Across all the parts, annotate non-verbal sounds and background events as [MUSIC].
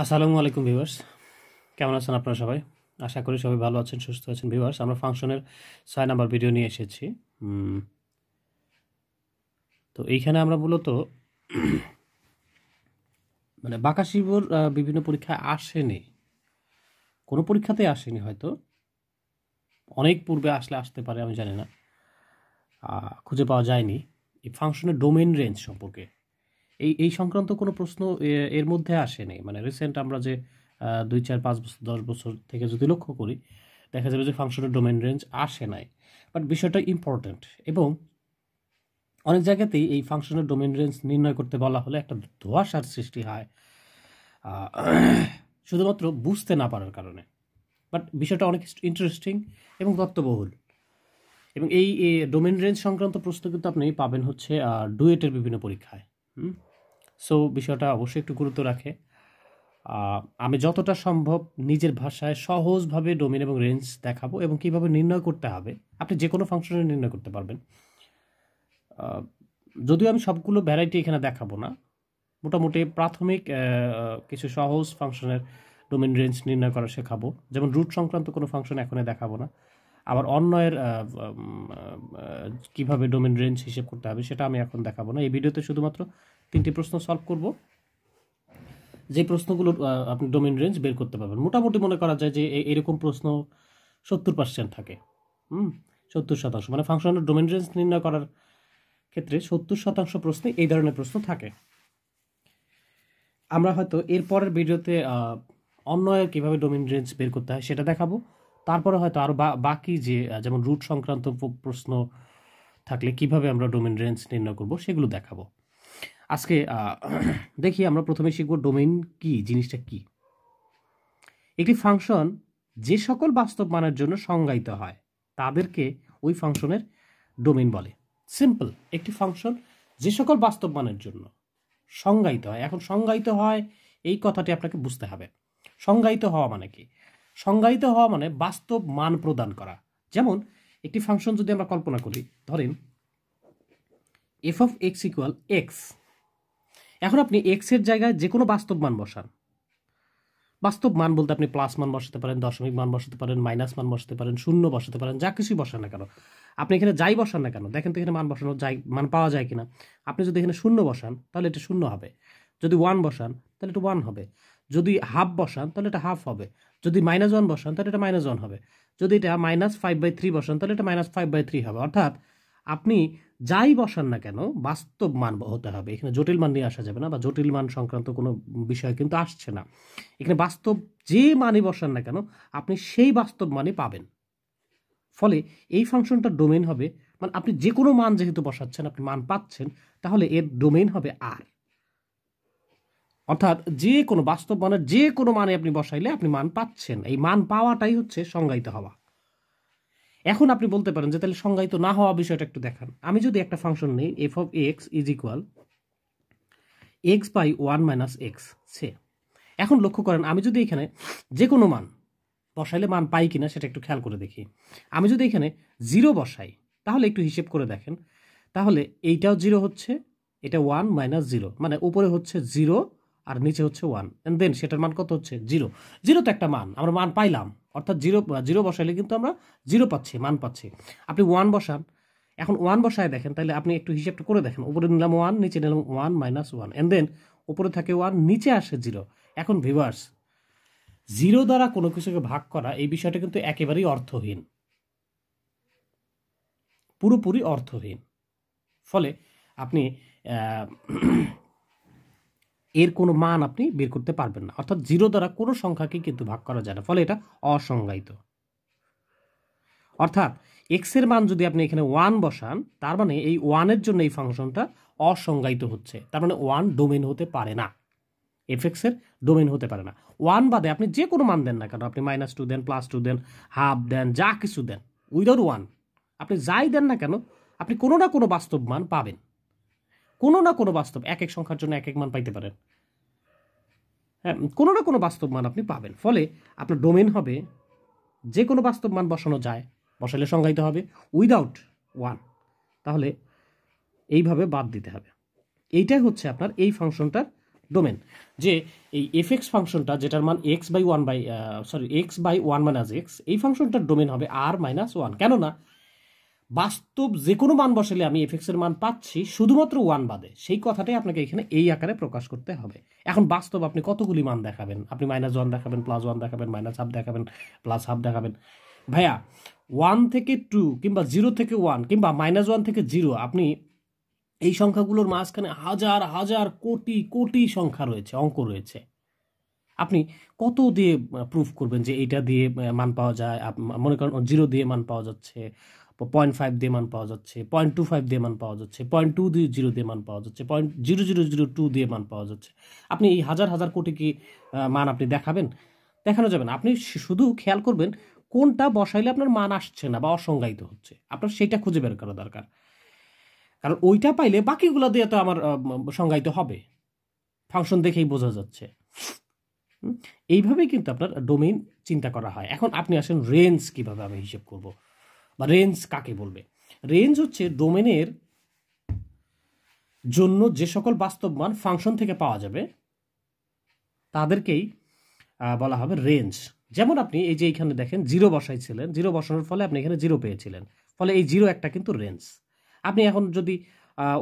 আসসালামু আলাইকুম ভিভার্স কেমন আছেন আপনারা সবাই আশা করি সবাই ভালো আছেন সুস্থ আছেন ভিভার্স আমরা ফাংশনের ছয় নাম্বার ভিডিও নিয়ে এসেছি তো এইখানে আমরা মূলত মানে বাঁকা শিবর বিভিন্ন পরীক্ষায় আসেনি কোনো পরীক্ষাতে আসেনি হয়তো অনেক পূর্বে আসলে আসতে পারে আমি জানি না খুঁজে পাওয়া যায়নি এই ফাংশনের ডোমেন রেঞ্জ সম্পর্কে এই এই সংক্রান্ত কোনো প্রশ্ন এর মধ্যে আসেনি মানে রিসেন্ট আমরা যে দুই চার পাঁচ বছর দশ বছর থেকে যদি লক্ষ্য করি দেখা যাবে যে ফাংশনের ডোমেন রেঞ্জ আসে নাই বাট বিষয়টা ইম্পর্ট্যান্ট এবং অনেক জায়গাতেই এই ফাংশনের ডোমেন রেঞ্জ নির্ণয় করতে বলা হলে একটা ধোয়াশার সৃষ্টি হয় শুধুমাত্র বুঝতে না পারার কারণে বাট বিষয়টা অনেক ইন্টারেস্টিং এবং তত্ত্ববহুল এবং এই ডোমেন রেঞ্জ সংক্রান্ত প্রশ্ন কিন্তু আপনি পাবেন হচ্ছে ডুয়েটের বিভিন্ন পরীক্ষায় সো বিষয়টা অবশ্যই একটু গুরুত্ব রাখে আমি যতটা সম্ভব নিজের ভাষায় সহজভাবে ডোমেন এবং রেঞ্জ দেখাবো এবং কীভাবে নির্ণয় করতে হবে আপনি যে কোনো ফাংশনে নির্ণয় করতে পারবেন যদিও আমি সবগুলো ভ্যারাইটি এখানে দেখাবো না মোটামুটি প্রাথমিক কিছু সহজ ফাংশনের ডোমিন রেঞ্জ নির্ণয় করা শেখাবো যেমন রুট সংক্রান্ত কোনো ফাংশন এখনই দেখাবো না আবার অন্যয়ের কিভাবে ডোমেন রেঞ্জ হিসেব করতে হবে সেটা আমি এখন দেখাবো না এই ভিডিওতে শুধুমাত্র তিনটি প্রশ্ন সলভ করব যে প্রশ্নগুলো আপনি ডোমেন রেঞ্জ বের করতে পারবেন মোটামুটি মনে করা যায় যে এরকম প্রশ্ন সত্তর পার্সেন্ট থাকে হুম সত্তর শতাংশ মানে ফাংশনের ডোমেন রেঞ্জ নির্ণয় করার ক্ষেত্রে সত্তর শতাংশ প্রশ্নে এই ধরনের প্রশ্ন থাকে আমরা হয়তো এরপরের ভিডিওতে অন্যয়ের কীভাবে ডোমিন রেঞ্জ বের করতে হয় সেটা দেখাবো তারপরে হয়তো আরও বাকি যে যেমন রুট সংক্রান্ত প্রশ্ন থাকলে কিভাবে আমরা ডোমেন রেঞ্জ নির্ণয় করব সেগুলো দেখাবো আজকে [CLEARS THROAT] দেখি আমরা প্রথমে শিখব ডোমেন কি জিনিসটা কি একটি ফাংশন যে সকল বাস্তব মানের জন্য সংজ্ঞায়িত হয় তাদেরকে ওই ফাংশনের ডোমেন বলে সিম্পল একটি ফাংশন যে সকল বাস্তব মানের জন্য সংজ্ঞায়িত হয় এখন সংজ্ঞায়িত হয় এই কথাটি আপনাকে বুঝতে হবে সংজ্ঞায়িত হওয়া মানে কি সংজ্ঞায়িত হওয়া মানে বাস্তব মান প্রদান করা যেমন একটি ফাংশন যদি আমরা কল্পনা করি ধরেন f of x equal x এখন আপনি এক্সের জায়গায় যে কোনো বাস্তব মান বসান বাস্তব মান বলতে আপনি প্লাস মান বসাতে পারেন দশমিক মান বসাতে পারেন মাইনাস মান বসাতে পারেন শূন্য বসাতে পারেন যা কিছুই বসান না কেন আপনি এখানে যাই বসান না কেন দেখেন তো এখানে মান বসানো যাই মান পাওয়া যায় কিনা আপনি যদি এখানে শূন্য বসান তাহলে এটা শূন্য হবে যদি ওয়ান বসান তাহলে এটা ওয়ান হবে যদি হাফ বসান তাহলে এটা হাফ হবে যদি মাইনাস ওয়ান বসান তাহলে এটা মাইনাস ওয়ান হবে যদি এটা মাইনাস ফাইভ বাই থ্রি বসান তাহলে এটা মাইনাস ফাইভ বাই থ্রি হবে অর্থাৎ আপনি যাই বসান না কেন বাস্তব মান হতে হবে এখানে জটিল মান নিয়ে আসা যাবে না বা জটিল মান সংক্রান্ত কোনো বিষয় কিন্তু আসছে না এখানে বাস্তব যে মানই বসান না কেন আপনি সেই বাস্তব মানই পাবেন ফলে এই ফাংশনটা ডোমেন হবে মানে আপনি যে কোনো মান যেহেতু বসাচ্ছেন আপনি মান পাচ্ছেন তাহলে এর ডোমেন হবে আর অর্থাৎ যে কোনো বাস্তব মানের যে কোনো মানে আপনি বসাইলে আপনি মান পাচ্ছেন এই মান পাওয়াটাই হচ্ছে সংজ্ঞায়িত হওয়া এখন আপনি বলতে পারেন যে তাহলে সংজ্ঞায়িত না হওয়া বিষয়টা একটু দেখান আমি যদি একটা ফাংশন নিই f of x is equal x by one minus x সে এখন লক্ষ্য করেন আমি যদি এখানে যে কোনো মান বসাইলে মান পাই কিনা সেটা একটু খেয়াল করে দেখি আমি যদি এখানে জিরো বসাই তাহলে একটু হিসেব করে দেখেন তাহলে এইটাও জিরো হচ্ছে এটা ওয়ান মাইনাস জিরো মানে উপরে হচ্ছে জিরো আর নিচে হচ্ছে ওয়ান অ্যান্ড দেন সেটার মান কত হচ্ছে জিরো জিরো তো একটা মান আমরা মান পাইলাম অর্থাৎ জিরো জিরো বসাইলে কিন্তু আমরা জিরো পাচ্ছি মান পাচ্ছি আপনি ওয়ান বসান এখন ওয়ান বসায় দেখেন তাহলে আপনি একটু হিসেবটা করে দেখেন উপরে নিলাম ওয়ান নিচে নিলাম one minus one and then উপরে থাকে ওয়ান নিচে আসে জিরো এখন ভিভার্স জিরো দ্বারা কোনো কিছুকে ভাগ করা এই বিষয়টা কিন্তু একেবারেই অর্থহীন পুরোপুরি অর্থহীন ফলে আপনি এর কোনো মান আপনি বের করতে পারবেন না অর্থাৎ জিরো দ্বারা কোনো সংখ্যাকে কিন্তু ভাগ করা যায় না ফলে এটা অসংজ্ঞায়িত অর্থাৎ এক্স এর মান যদি আপনি এখানে ওয়ান বসান তার মানে এই ওয়ানের জন্য এই ফাংশনটা অসংজ্ঞায়িত হচ্ছে তার মানে ওয়ান ডোমেন হতে পারে না এফ এক্সের ডোমেন হতে পারে না ওয়ান বাদে আপনি যে কোনো মান দেন না কারণ আপনি মাইনাস টু দেন প্লাস টু দেন হাফ দেন যা কিছু দেন উইদাউট ওয়ান আপনি যাই দেন না কেন আপনি কোনো না কোনো বাস্তব মান পাবেন কোনো না কোনো বাস্তব এক এক সংখ্যার জন্য এক এক মান পাইতে পারেন হ্যাঁ কোনো না কোনো বাস্তব মান আপনি পাবেন ফলে আপনার ডোমেন হবে যে কোনো বাস্তব মান বসানো যায় বসালে সংজ্ঞায়িত হবে উইদাউট ওয়ান তাহলে এইভাবে বাদ দিতে হবে এইটাই হচ্ছে আপনার এই ফাংশনটার ডোমেন যে এই এফ এক্স ফাংশনটা যেটার মান x by one by sorry x by one minus x এই ফাংশনটার ডোমেন হবে আর মাইনাস ওয়ান কেননা বাস্তব যে কোনো মান বসালে আমি এফ এর মান পাচ্ছি শুধুমাত্র ওয়ান বাদে সেই কথাটাই আপনাকে এখানে এই আকারে প্রকাশ করতে হবে এখন বাস্তব আপনি কতগুলি মান দেখাবেন আপনি মাইনাস ওয়ান দেখাবেন প্লাস ওয়ান দেখাবেন মাইনাস হাফ দেখাবেন প্লাস হাফ দেখাবেন ভাইয়া ওয়ান থেকে টু কিংবা জিরো থেকে ওয়ান কিংবা মাইনাস ওয়ান থেকে জিরো আপনি এই সংখ্যাগুলোর মাঝখানে হাজার হাজার কোটি কোটি সংখ্যা রয়েছে অঙ্ক রয়েছে আপনি কত দিয়ে প্রুফ করবেন যে এটা দিয়ে মান পাওয়া যায় মনে করেন জিরো দিয়ে মান পাওয়া যাচ্ছে পয়েন্ট ফাইভ দিয়ে মান পাওয়া যাচ্ছে পয়েন্ট টু ফাইভ দিয়ে মান পাওয়া যাচ্ছে পয়েন্ট টু দিয়ে জিরো দিয়ে মান পাওয়া যাচ্ছে point zero zero zero two দিয়ে মান পাওয়া যাচ্ছে আপনি এই হাজার হাজার কোটি কি মান আপনি দেখাবেন দেখানো যাবে না আপনি শুধু খেয়াল করবেন কোনটা বসাইলে আপনার মান আসছে না বা অসংজ্ঞায়িত হচ্ছে আপনার সেটা খুঁজে বের করা দরকার কারণ ওইটা পাইলে বাকিগুলো দিয়ে তো আমার সংজ্ঞায়িত হবে ফাংশন দেখেই বোঝা যাচ্ছে এইভাবেই কিন্তু আপনার ডোমেইন চিন্তা করা হয় এখন আপনি আসেন রেঞ্জ কীভাবে আমি হিসেব করব বা রেঞ্জ কাকে বলবে রেঞ্জ হচ্ছে ডোমেনের জন্য যে সকল বাস্তব মান ফাংশন থেকে পাওয়া যাবে তাদেরকেই বলা হবে রেঞ্জ যেমন আপনি এই যে এখানে দেখেন জিরো বসাইছিলেন জিরো বসানোর ফলে আপনি এখানে জিরো পেয়েছিলেন ফলে এই জিরো একটা কিন্তু রেঞ্জ আপনি এখন যদি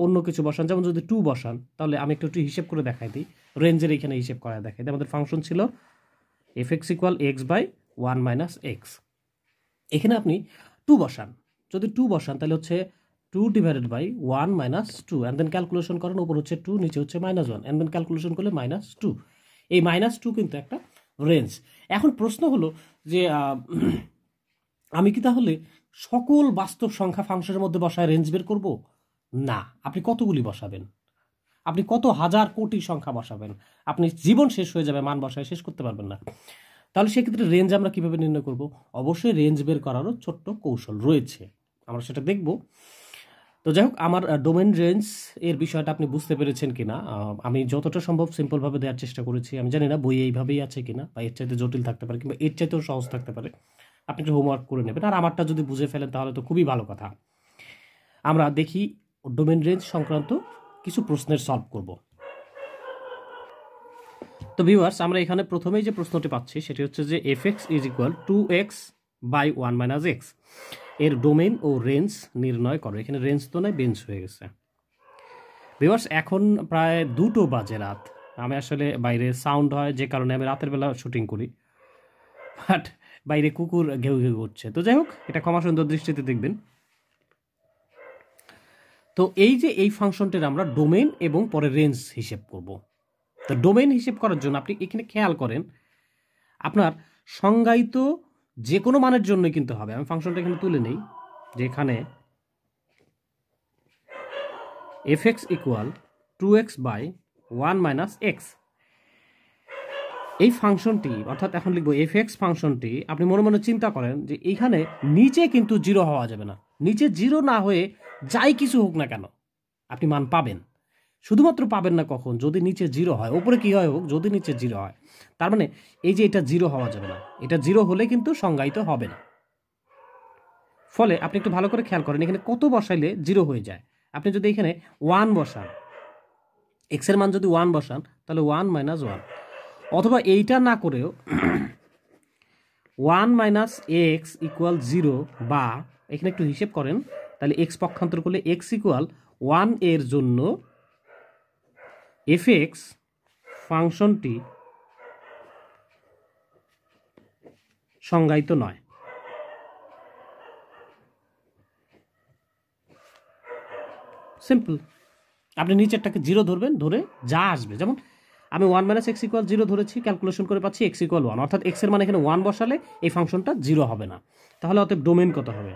অন্য কিছু বসান যেমন যদি টু বসান তাহলে আমি একটু একটু হিসেব করে দেখাই দিই রেঞ্জের এখানে হিসেব করা দেখাই দিই আমাদের ফাংশন ছিল f x equal x by one minus x এখানে আপনি টু বসান যদি টু বসান তাহলে হচ্ছে two divided by one minus two and then calculation করেন ওপর হচ্ছে টু নিচে হচ্ছে minus one and then calculation করলে মাইনাস টু এই মাইনাস টু কিন্তু একটা রেঞ্জ এখন প্রশ্ন হলো যে [CLEARS THROAT] আমি কি তাহলে সকল বাস্তব সংখ্যা ফাংশনের মধ্যে বসায় রেঞ্জ বের করব না আপনি কতগুলি বসাবেন আপনি কত হাজার কোটি সংখ্যা বসাবেন আপনি জীবন শেষ হয়ে যাবে মান বসায় শেষ করতে পারবেন না তাহলে সেক্ষেত্রে রেঞ্জ আমরা কিভাবে নির্ণয় করব অবশ্যই রেঞ্জ বের করারও ছোট্ট কৌশল রয়েছে আমরা সেটা দেখব তো যাই হোক আমার ডোমেন রেঞ্জ এর বিষয়টা আপনি বুঝতে পেরেছেন কিনা আমি যতটা সম্ভব সিম্পলভাবে দেওয়ার চেষ্টা করেছি আমি জানি না বই এইভাবেই আছে কিনা বা এর চাইতে জটিল থাকতে পারে কিংবা এর চাইতেও সহজ থাকতে পারে আপনি একটু হোমওয়ার্ক করে নেবেন আর আমারটা যদি বুঝে ফেলেন তাহলে তো খুবই ভালো কথা আমরা দেখি ডোমেন রেঞ্জ সংক্রান্ত কিছু প্রশ্নের সলভ করব তো ভিউয়ার্স আমরা এখানে প্রথমেই যে প্রশ্নটি পাচ্ছি সেটি হচ্ছে যে f x is equal to x by one minus x এর ডোমেন ও রেঞ্জ নির্ণয় করো এখানে রেঞ্জ তো নয় বেঞ্চ হয়ে গেছে ভিউয়ার্স এখন প্রায় দুটো বাজে রাত আমি আসলে বাইরে সাউন্ড হয় যে কারণে আমি রাতের বেলা শুটিং করি বাট বাইরে কুকুর ঘেউ ঘেউ উঠছে তো যাই হোক এটা ক্ষমা সুন্দর দৃষ্টিতে দেখবেন তো এই যে এই ফাংশনটির আমরা ডোমেন এবং পরে রেঞ্জ হিসেব করবো তো ডোমেইন হিসেব করার জন্য আপনি এখানে খেয়াল করেন আপনার সংজ্ঞায়িত যে কোনো মানের জন্য কিন্তু হবে আমি ফাংশনটা এখানে তুলে নেই যেখানে f x equal to x by one minus x এই ফাংশনটি অর্থাৎ এখন লিখবো এফ এক্স ফাংশনটি আপনি মনে মনে চিন্তা করেন যে এইখানে নিচে কিন্তু জিরো হওয়া যাবে না নিচে জিরো না হয়ে যাই কিছু হোক না কেন আপনি মান পাবেন শুধুমাত্র পাবেন না কখন যদি নিচে জিরো হয় ওপরে কী হয় হোক যদি নিচে জিরো হয় তার মানে এই যে এটা জিরো হওয়া যাবে না এটা জিরো হলে কিন্তু সংজ্ঞায়িত হবে না ফলে আপনি একটু ভালো করে খেয়াল করেন এখানে কত বসাইলে জিরো হয়ে যায় আপনি যদি এখানে ওয়ান বসান এক্সের মান যদি ওয়ান বসান তাহলে ওয়ান মাইনাস ওয়ান অথবা এইটা না করেও one minus x equal zero বা এখানে একটু হিসেব করেন তাহলে এক্স পক্ষান্তর করলে এক্স ইকুয়াল ওয়ান এর জন্য এক্স ফাংশনটি সংজ্ঞায়িত নয় সিম্পল আপনি নিচেরটাকে জিরো ধরবেন ধরে যা আসবে যেমন আমি one minus x equal zero ধরেছি ক্যালকুলেশন করে পাচ্ছি এক্স ইকুয়াল ওয়ান অর্থাৎ এক্সের মানে এখানে ওয়ান বসালে এই ফাংশনটা জিরো হবে না তাহলে অতএব ডোমেন কত হবে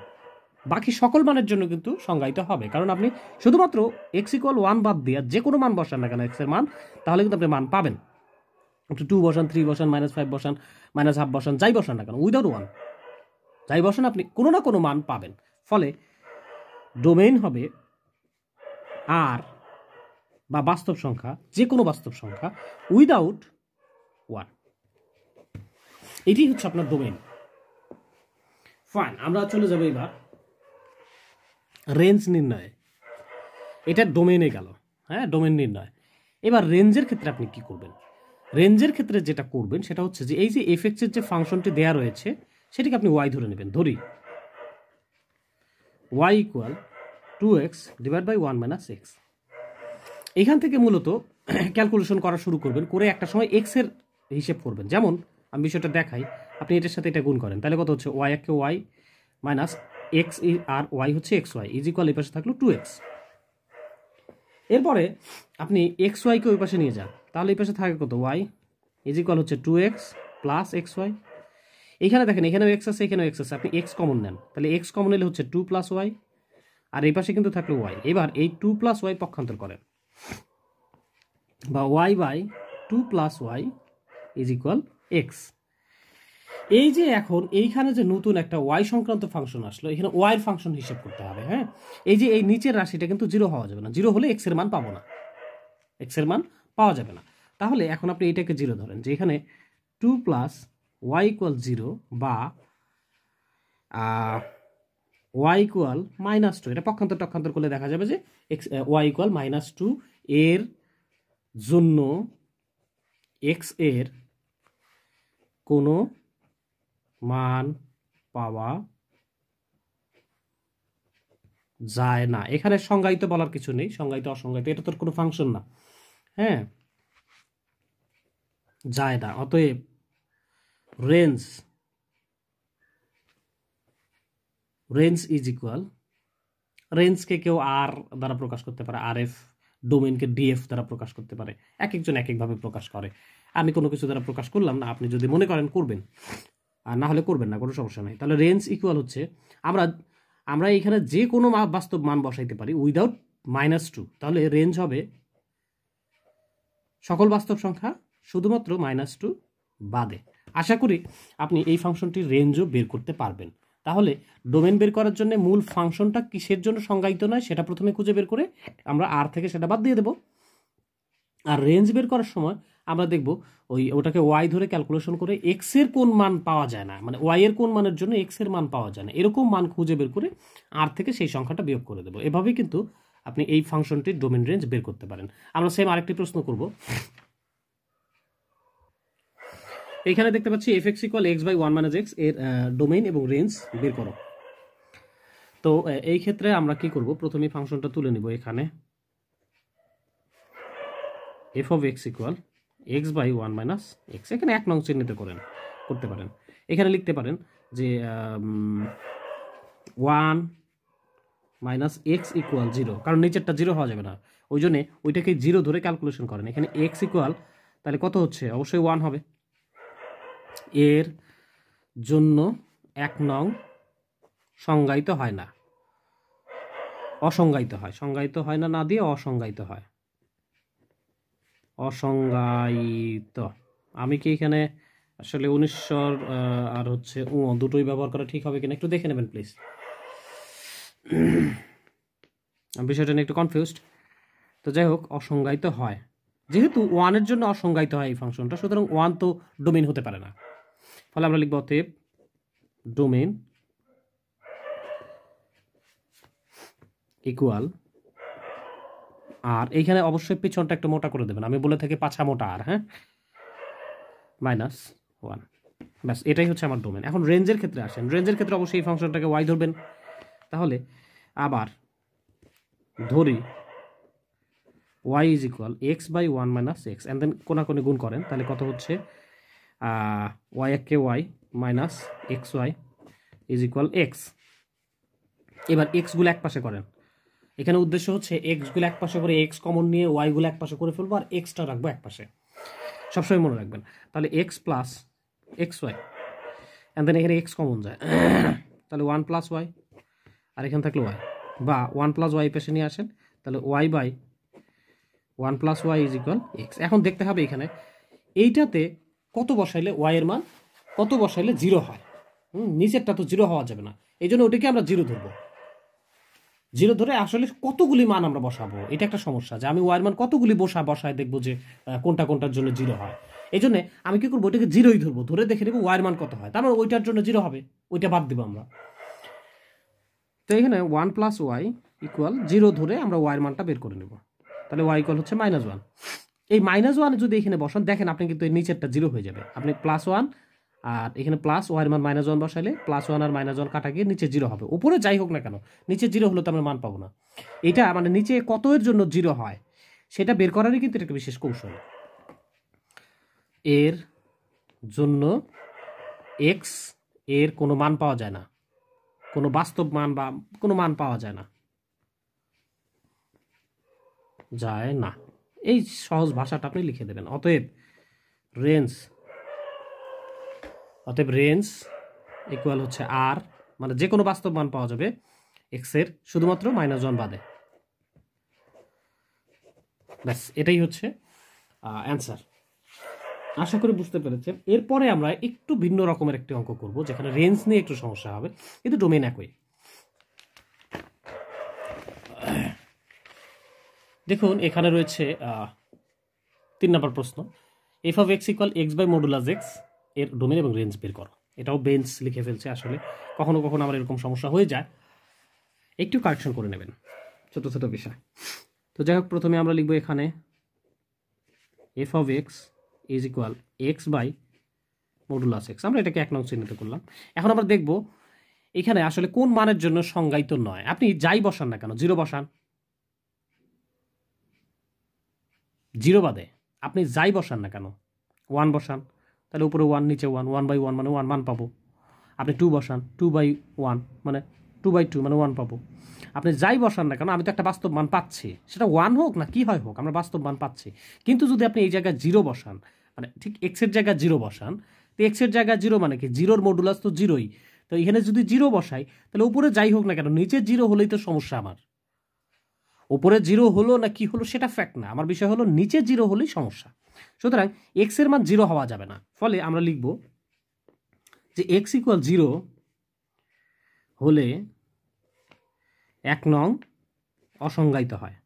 বাকি সকল মানের জন্য কিন্তু সংজ্ঞায়িত হবে কারণ আপনি শুধুমাত্র এক্স ইকুয়াল ওয়ান বাদ দিয়ে যে কোনো মান বসান না কেন এক্সের মান তাহলে কিন্তু আপনি মান পাবেন একটু টু বসান থ্রি বসান মাইনাস ফাইভ বসান মাইনাস হাফ বসান যাই বসান না কেন উইদাউট ওয়ান যাই বসান আপনি কোনো না কোনো মান পাবেন ফলে ডোমেইন হবে আর বা বাস্তব সংখ্যা যে কোনো বাস্তব সংখ্যা উইদাউট ওয়ান এটি হচ্ছে আপনার ডোমেইন ফাইন আমরা চলে যাবো এবার রেঞ্জ নির্ণয় এটা ডোমেনে গেল হ্যাঁ ডোমেন নির্ণয় এবার রেঞ্জের ক্ষেত্রে আপনি কি করবেন রেঞ্জের ক্ষেত্রে যেটা করবেন সেটা হচ্ছে যে এই যে এফেক্সের যে ফাংশনটি দেয়া রয়েছে সেটিকে আপনি ওয়াই ধরে নেবেন ধরি y equal to x divide by one minus x এখান থেকে মূলত ক্যালকুলেশন করা শুরু করবেন করে একটা সময় এক্সের হিসেব করবেন যেমন আমি বিষয়টা দেখাই আপনি এটার সাথে এটা গুণ করেন তাহলে কত হচ্ছে ওয়াই একে ওয়াই মাইনাস এক্স আর ওয়াই হচ্ছে এক্স ওয়াই ইজ ইকুয়াল এই পাশে থাকলো টু এক্স এরপরে আপনি এক্স ওয়াইকে ওই পাশে নিয়ে যান তাহলে এই পাশে থাকে কত ওয়াই ইজ ইকুয়াল হচ্ছে to x plus x y এখানে দেখেন এখানেও এক্স আছে এখানেও এক্স আছে আপনি এক্স কমন নেন তাহলে এক্স কমন নিলে হচ্ছে টু প্লাস ওয়াই আর এই পাশে কিন্তু থাকলো ওয়াই এবার এই টু প্লাস ওয়াই পক্ষান্তর করেন বা y by two plus y is equal x এই যে এখন এইখানে যে নতুন একটা ওয়াই সংক্রান্ত ফাংশন আসলো এখানে ওয়াই ফাংশন হিসেব করতে হবে হ্যাঁ এই যে এই নিচের রাশিটা কিন্তু জিরো হওয়া যাবে না জিরো হলে এক্সের মান পাবো না এক্সের মান পাওয়া যাবে না তাহলে এখন আপনি এটাকে জিরো ধরেন যে এখানে two plus y equal zero বা ওয়াই ইকুয়াল মাইনাস টু এটা পক্ষান্তর টক্ষান্তর করলে দেখা যাবে যে x y equal minus two এর জন্য এক্স এর কোনো মান পাওয়া যায় না এখানে সংজ্ঞায়িত বলার কিছু নেই সংজ্ঞায়িত অসংজ্ঞায়িত এটা তোর কোনো ফাংশন না হ্যাঁ যায় না অতএব রেঞ্জ রেঞ্জ ইজ ইকুয়াল রেঞ্জকে কেউ আর দ্বারা প্রকাশ করতে পারে আর এফ ডোমেনকে ডিএফ দ্বারা প্রকাশ করতে পারে এক একজন এক একভাবে প্রকাশ করে আমি কোনো কিছু দ্বারা প্রকাশ করলাম না আপনি যদি মনে করেন করবেন আর না হলে করবেন না কোনো সমস্যা নেই তাহলে রেঞ্জ ইকুয়াল হচ্ছে আমরা আমরা এখানে যে কোনো বাস্তব মান বসাইতে পারি উইদাউট মাইনাস টু তাহলে রেঞ্জ হবে সকল বাস্তব সংখ্যা শুধুমাত্র মাইনাস টু বাদে আশা করি আপনি এই ফাংশনটির রেঞ্জও বের করতে পারবেন তাহলে ডোমেন বের করার জন্য মূল ফাংশনটা কিসের জন্য সংজ্ঞায়িত নয় সেটা প্রথমে খুঁজে বের করে আমরা আর থেকে সেটা বাদ দিয়ে দেব আর রেঞ্জ বের করার সময় আমরা দেখব ওই ওটাকে ওয়াই ধরে ক্যালকুলেশন করে এক্সের কোন মান পাওয়া যায় না মানে ওয়াইয়ের কোন মানের জন্য এক্সের মান পাওয়া যায় না এরকম মান খুঁজে বের করে আর থেকে সেই সংখ্যাটা বিয়োগ করে দেবো এভাবে কিন্তু আপনি এই ফাংশনটির ডোমেন রেঞ্জ বের করতে পারেন আমরা সেম আরেকটি প্রশ্ন করব এখানে দেখতে পাচ্ছি f x equal x by one minus x এর ডোমেইন এবং রেঞ্জ বের করো তো এই ক্ষেত্রে আমরা কি করব প্রথমে ফাংশনটা তুলে নিব এখানে f of x equal x by one minus x এখানে এক নং চিহ্নিত করেন করতে পারেন এখানে লিখতে পারেন যে one minus x equal zero কারণ নিচেরটা জিরো হওয়া যাবে না ওই জন্যে ওইটাকে জিরো ধরে ক্যালকুলেশন করেন এখানে এক্স ইকুয়াল তাহলে কত হচ্ছে অবশ্যই ওয়ান হবে এর জন্য এক নং সংজ্ঞায়িত হয় না অসংজ্ঞায়িত হয় সংজ্ঞায়িত হয় না না দিয়ে অসংজ্ঞায়িত হয় অসংজ্ঞায়িত আমি কি এখানে আসলে উনিশ্বর আর হচ্ছে উ দুটোই ব্যবহার করা ঠিক হবে কিনা একটু দেখে নেবেন প্লিজ বিষয়টা নিয়ে একটু কনফিউজড তো যাই হোক অসংজ্ঞায়িত হয় যেহেতু ওয়ানের জন্য অসংজ্ঞায়িত হয় এই ফাংশনটা সুতরাং ওয়ান তো ডোমেন হতে পারে না ফলে আমরা লিখব অতএব ডোমেন ইকুয়াল আর এইখানে অবশ্যই পিছনটা একটু মোটা করে দেবেন আমি বলে থাকি পাছা মোটা আর হ্যাঁ মাইনাস ওয়ান ব্যাস এটাই হচ্ছে আমার ডোমেন এখন রেঞ্জের ক্ষেত্রে আসেন রেঞ্জের ক্ষেত্রে অবশ্যই এই ফাংশনটাকে ওয়াই ধরবেন তাহলে আবার ধরি y is equal x by one minus x and then কোনাকোনি গুণ করেন তাহলে কত হচ্ছে ওয়াই এক কে y minus x y is equal x এবার এক্সগুলো এক পাশে করেন এখানে উদ্দেশ্য হচ্ছে এক্সগুলো এক পাশে করে এক্স কমন নিয়ে ওয়াইগুলো এক পাশে করে ফেলবো আর এক্সটা রাখবো এক পাশে সবসময় মনে রাখবেন তাহলে x plus x y and then এখানে এক্স কমন যায় [COUGHS] তাহলে ওয়ান প্লাস ওয়াই আর এখানে থাকলে ওয়াই বা ওয়ান প্লাস ওয়াই পেশে নিয়ে আসেন তাহলে y by one plus y is equal x এখন দেখতে হবে এখানে এইটাতে কত বসাইলে ওয়াইয়ের মান কত বসাইলে জিরো হয় হুম নিচেরটা তো জিরো হওয়া যাবে না এই জন্য ওটাকে আমরা জিরো ধরবো জিরো ধরে আসলে কতগুলি মান আমরা বসাবো এটা একটা সমস্যা যে আমি ওয়ার মান কতগুলি বসা বসায় দেখবো যে কোনটা কোনটার জন্য জিরো হয় এই জন্য আমি কী করবো ওইটাকে জিরোই ধরবো ধরে দেখে নেবো ওয়ার মান কত হয় তারপর মানে ওইটার জন্য জিরো হবে ওইটা বাদ দেবো আমরা তো এখানে one plus y equal zero ধরে আমরা ওয়ার মানটা বের করে নেব তাহলে ওয়াই ইকুয়াল হচ্ছে মাইনাস ওয়ান এই মাইনাস ওয়ান যদি এখানে বসান দেখেন আপনি কিন্তু এই নিচেরটা জিরো হয়ে যাবে আপনি প্লাস ওয়ান আর এখানে প্লাস ওয়ান মান মাইনাস ওয়ান বসাইলে প্লাস ওয়ান আর মাইনাস ওয়ান কাটা গিয়ে নিচে জিরো হবে উপরে যাই হোক না কেন নিচে জিরো হলে তো আমরা মান পাবো না এটা মানে নিচে কত এর জন্য জিরো হয় সেটা বের করারই কিন্তু একটা বিশেষ কৌশল এর জন্য এক্স এর কোনো মান পাওয়া যায় না কোনো বাস্তব মান বা কোনো মান পাওয়া যায় না যায় না এই সহজ ভাষাটা আপনি লিখে দেবেন অতএব রেঞ্জ অতএব রেঞ্জ ইকুয়াল হচ্ছে আর মানে যে কোনো বাস্তব মান পাওয়া যাবে এক্সের শুধুমাত্র মাইনাস ওয়ান বাদে ব্যাস এটাই হচ্ছে অ্যান্সার আশা করি বুঝতে পেরেছেন এরপরে আমরা একটু ভিন্ন রকমের একটি অঙ্ক করব যেখানে রেঞ্জ নিয়ে একটু সমস্যা হবে কিন্তু ডোমেন একই দেখুন এখানে রয়েছে তিন নম্বর প্রশ্ন f of x equal x by modulus x এর ডোমেন এবং রেঞ্জ বের করো এটাও বেঞ্চ লিখে ফেলছে আসলে কখনো কখনো আমার এরকম সমস্যা হয়ে যায় একটু কারেকশন করে নেবেন ছোটো ছোটো বিষয় তো যাই হোক প্রথমে আমরা লিখব এখানে f of x is equal x by modulus x আমরা এটাকে এক নং চিহ্নিত করলাম এখন আমরা দেখব এখানে আসলে কোন মানের জন্য সংজ্ঞায়িত নয় আপনি যাই বসান না কেন জিরো বসান জিরো বাদে আপনি যাই বসান না কেন ওয়ান বসান তাহলে উপরে ওয়ান নিচে ওয়ান ওয়ান বাই ওয়ান মানে ওয়ান মান পাবো আপনি টু বসান টু বাই ওয়ান মানে টু বাই টু মানে ওয়ান পাবো আপনি যাই বসান না কেন আমি তো একটা বাস্তব মান পাচ্ছি সেটা ওয়ান হোক না কি হয় হোক আমরা বাস্তব মান পাচ্ছি কিন্তু যদি আপনি এই জায়গায় জিরো বসান মানে ঠিক এক্সের জায়গায় জিরো বসান তো এক্সের জায়গায় জিরো মানে কি জিরোর মডুলাস তো জিরোই তো এখানে যদি জিরো বসাই তাহলে উপরে যাই হোক না কেন নিচে জিরো হলেই তো সমস্যা আমার উপরে জিরো হলো না কি হলো সেটা ফ্যাক্ট না আমার বিষয় হলো নিচে জিরো হলেই সমস্যা সুতরাং এক্স এর মান জিরো হওয়া যাবে না ফলে আমরা লিখব যে এক্স ইকুয়াল জিরো হলে এক নং অসংজ্ঞায়িত হয়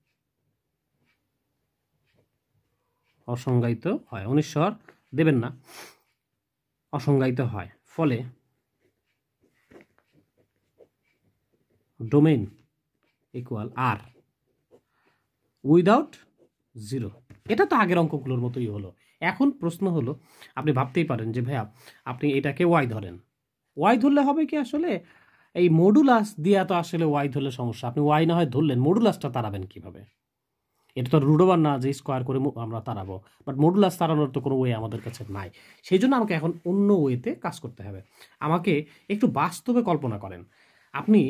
অসংজ্ঞায়িত হয় অনিশ্বর দেবেন না অসংজ্ঞায়িত হয় ফলে domain equal R without zero এটা তো আগের অঙ্কগুলোর মতোই হলো এখন প্রশ্ন হলো আপনি ভাবতেই পারেন যে ভাইয়া আপনি এটাকে ওয়াই ধরেন ওয়াই ধরলে হবে কি আসলে এই মডুলাস দিয়া তো আসলে ওয়াই ধরলে সমস্যা আপনি ওয়াই না হয় ধরলেন মডুলাসটা তাড়াবেন কিভাবে এটা তো রুডোবার না যে স্কোয়ার করে আমরা তাড়াবো বাট মডুলাস তাড়ানোর তো কোনো ওয়ে আমাদের কাছে নাই সেই জন্য আমাকে এখন অন্য ওয়েতে কাজ করতে হবে আমাকে একটু বাস্তবে কল্পনা করেন আপনি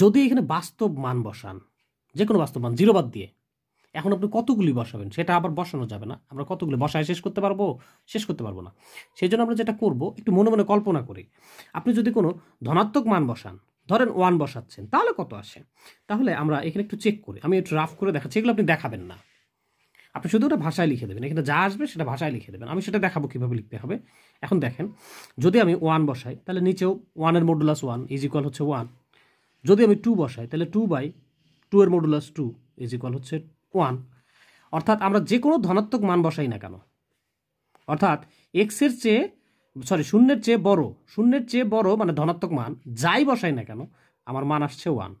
যদি এখানে বাস্তব মান বসান যে কোনো বাস্তব মান জিরোবাদ দিয়ে এখন আপনি কতগুলি বসাবেন সেটা আবার বসানো যাবে না আমরা কতগুলি বসায় শেষ করতে পারবো শেষ করতে পারবো না সেই জন্য আমরা যেটা করব একটু মনে মনে কল্পনা করি আপনি যদি কোনো ধনাত্মক মান বসান ধরেন ওয়ান বসাচ্ছেন তাহলে কত আসে তাহলে আমরা এখানে একটু চেক করি আমি একটু রাফ করে দেখাচ্ছি এগুলো আপনি দেখাবেন না আপনি শুধু ওটা ভাষায় লিখে দেবেন এখানে যা আসবে সেটা ভাষায় লিখে দেবেন আমি সেটা দেখাবো কীভাবে লিখতে হবে এখন দেখেন যদি আমি ওয়ান বসাই তাহলে নিচেও ওয়ানের মডুলাস ওয়ান ইজ ইকুয়াল হচ্ছে ওয়ান যদি আমি টু বসাই তাহলে টু বাই টু এর মডুলাস টু ইজ ইকুয়াল হচ্ছে ওয়ান অর্থাৎ আমরা যে কোনো ধনাত্মক মান বসাই না কেন অর্থাৎ এক্সের চেয়ে সরি শূন্যের চেয়ে বড় শূন্যের চেয়ে বড় মানে ধনাত্মক মান যাই বসাই না কেন আমার মান আসছে ওয়ান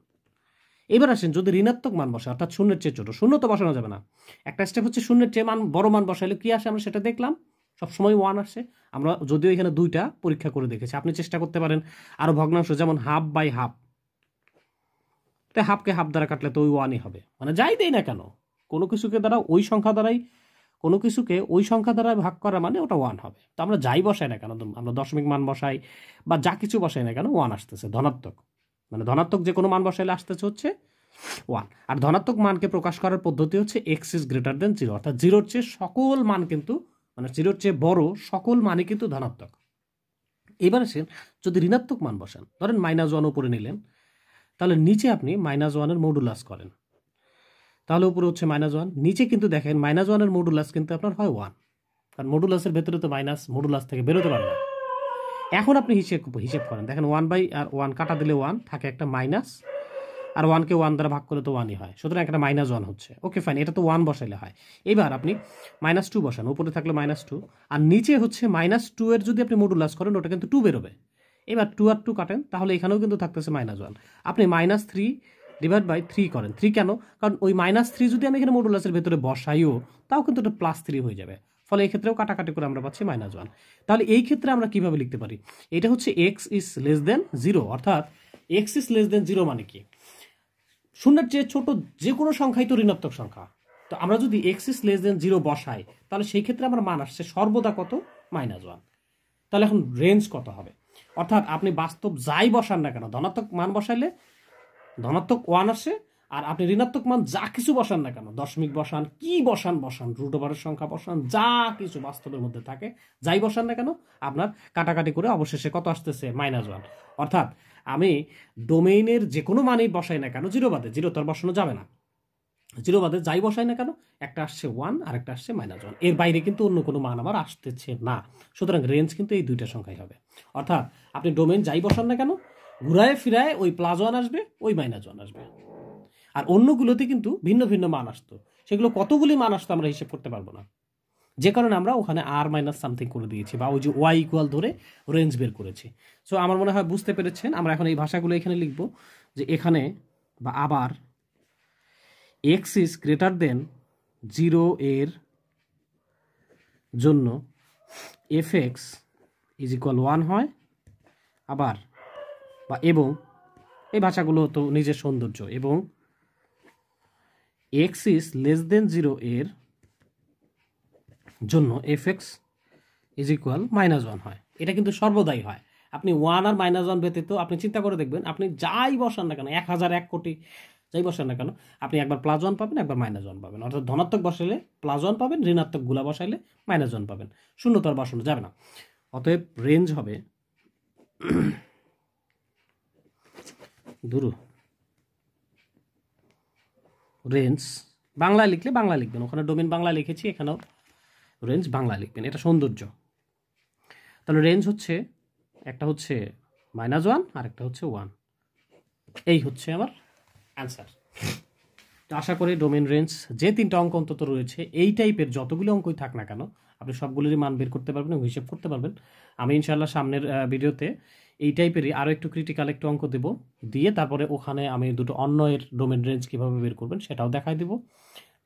এবার আসেন যদি ঋণাত্মক মান বসে অর্থাৎ শূন্যের চেয়ে ছোটো শূন্য তো বসানো যাবে না একটা স্টেপ হচ্ছে শূন্যের চেয়ে মান বড় মান বসাইলে কী আসে আমরা সেটা দেখলাম সবসময় ওয়ান আসে আমরা যদিও এখানে দুইটা পরীক্ষা করে দেখেছি আপনি চেষ্টা করতে পারেন আরও ভগ্নাংশ যেমন হাফ বাই হাফ তো হাফকে হাফ দ্বারা কাটলে তো ওই ওয়ানই হবে মানে যাই দেয় না কেন কোনো কিছুকে দ্বারা ওই সংখ্যা দ্বারাই কোনো কিছুকে ওই সংখ্যা দ্বারা ভাগ করা মানে ওটা ওয়ান হবে তো আমরা যাই বসাই না কেন আমরা দশমিক মান বসাই বা যা কিছু বসাই না কেন ওয়ান আসতেছে ধনাত্মক মানে ধনাত্মক যে কোনো মান বসাইলে আসতেছে হচ্ছে ওয়ান আর ধনাত্মক মানকে প্রকাশ করার পদ্ধতি হচ্ছে x is greater than zero অর্থাৎ জিরোর চেয়ে সকল মান কিন্তু মানে জিরোর চেয়ে বড় সকল মানই কিন্তু ধনাত্মক এবার আসেন যদি ঋণাত্মক মান বসেন ধরেন মাইনাস ওয়ান উপরে নিলেন তাহলে নিচে আপনি মাইনাস ওয়ানের মডুলাস করেন তাহলে উপরে হচ্ছে মাইনাস ওয়ান নিচে কিন্তু দেখেন মাইনাস ওয়ানের মডুলাস কিন্তু আপনার হয় ওয়ান কারণ মডুলাসের ভেতরে তো মাইনাস মডুলাস থেকে বেরোতে পারে না এখন আপনি হিসেব হিসেব করেন দেখেন ওয়ান বাই আর ওয়ান কাটা দিলে ওয়ান থাকে একটা মাইনাস আর ওয়ানকে ওয়ান দ্বারা ভাগ করলে তো ওয়ানই হয় সুতরাং একটা মাইনাস ওয়ান হচ্ছে ওকে ফাইন এটা তো ওয়ান বসাইলে হয় এবার আপনি মাইনাস টু বসান উপরে থাকলে মাইনাস টু আর নিচে হচ্ছে মাইনাস টু এর যদি আপনি মডুলাস করেন ওটা কিন্তু টু বেরোবে এবার টু আর টু কাটেন তাহলে এখানেও কিন্তু থাকতেছে মাইনাস ওয়ান আপনি minus three divide by three করেন থ্রি কেন কারণ ওই মাইনাস থ্রি যদি আমি এখানে মোডুলাসের ভেতরে বসাইও তাও কিন্তু এটা প্লাস থ্রি হয়ে যাবে ফলে এক্ষেত্রেও কাটাকাটি করে আমরা পাচ্ছি মাইনাস ওয়ান তাহলে এই ক্ষেত্রে আমরা কিভাবে লিখতে পারি এটা হচ্ছে x is less than zero অর্থাৎ x is less than zero মানে কি শূন্যের চেয়ে ছোট যে কোনো সংখ্যাই তো ঋণাত্মক সংখ্যা তো আমরা যদি x is less than zero বসাই তাহলে সেই ক্ষেত্রে আমার মান আসছে সর্বদা কত মাইনাস ওয়ান তাহলে এখন রেঞ্জ কত হবে অর্থাৎ আপনি বাস্তব যাই বসান না কেন ধনাত্মক মান বসাইলে ধনাত্মক ওয়ান আসে আর আপনি ঋণাত্মক মান যা কিছু বসান না কেন দশমিক বসান কি বসান বসান রুট ওভারের সংখ্যা বসান যা কিছু বাস্তবের মধ্যে থাকে যাই বসান না কেন আপনার কাটাকাটি করে অবশেষে কত আসতেছে মাইনাস ওয়ান অর্থাৎ আমি ডোমেইনের যে কোনো মানেই বসাই না কেন জিরো বাদে জিরো তো বসানো যাবে না জিরো বাদে যাই বসাই না কেন একটা আসছে ওয়ান আর একটা আসছে মাইনাস ওয়ান এর বাইরে কিন্তু অন্য কোনো মান আমার আসতেছে না সুতরাং রেঞ্জ কিন্তু এই দুইটা সংখ্যাই হবে অর্থাৎ আপনি ডোমেইন যাই বসান না কেন ঘুরায় ফিরায় ওই প্লাস ওয়ান আসবে ওই মাইনাস ওয়ান আসবে আর অন্যগুলোতে কিন্তু ভিন্ন ভিন্ন মান আসতো সেগুলো কতগুলি মান আসতো আমরা হিসেব করতে পারবো না যে কারণে আমরা ওখানে আর মাইনাস সামথিং করে দিয়েছি বা ওই যে ওয়াই ইকুয়াল ধরে রেঞ্জ বের করেছি সো আমার মনে হয় বুঝতে পেরেছেন আমরা এখন এই ভাষাগুলো এখানে লিখব যে এখানে বা আবার x is greater than zero এর জন্য f x is equal one হয় আবার বা এবং এই ভাষাগুলো তো নিজের সৌন্দর্য এবং x is less than zero এর জন্য f x is equal minus one হয় এটা কিন্তু সর্বদাই হয় আপনি ওয়ান আর মাইনাস ওয়ান ব্যতীত আপনি চিন্তা করে দেখবেন আপনি যাই বসান না কেন এক হাজার এক কোটি যাই বসান না কেন আপনি একবার প্লাস ওয়ান পাবেন একবার মাইনাস ওয়ান পাবেন অর্থাৎ ধনাত্মক বসাইলে প্লাস ওয়ান পাবেন ঋণাত্মক গুলা বসাইলে মাইনাস ওয়ান পাবেন শূন্যতর বসানো যাবে না অতএব রেঞ্জ হবে দুরু রেঞ্জ বাংলা লিখলে বাংলা লিখবেন ওখানে ডোমেন বাংলা লিখেছি এখানেও রেঞ্জ বাংলা লিখবেন এটা সৌন্দর্য তাহলে রেঞ্জ হচ্ছে একটা হচ্ছে মাইনাস ওয়ান আর একটা হচ্ছে ওয়ান এই হচ্ছে আমার অ্যান্সার আশা করি ডোমেন রেঞ্জ যে তিনটা অঙ্ক অন্তত রয়েছে এই টাইপের যতগুলো অঙ্কই থাক না কেন আপনি সবগুলোরই মান বের করতে পারবেন এবং হিসেব করতে পারবেন আমি ইনশাল্লাহ সামনের ভিডিওতে এই টাইপেরই আরও একটু ক্রিটিক্যাল একটু অঙ্ক দেব দিয়ে তারপরে ওখানে আমি দুটো অন্য এর ডোমেন রেঞ্জ কীভাবে বের করবেন সেটাও দেখাই দেব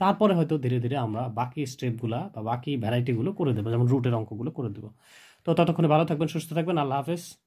তারপরে হয়তো ধীরে ধীরে আমরা বাকি স্টেপগুলো বা বাকি ভ্যারাইটিগুলো করে দেবো যেমন রুটের অঙ্কগুলো করে দেবো তো ততক্ষণে ভালো থাকবেন সুস্থ থাকবেন আল্লাহ হাফেজ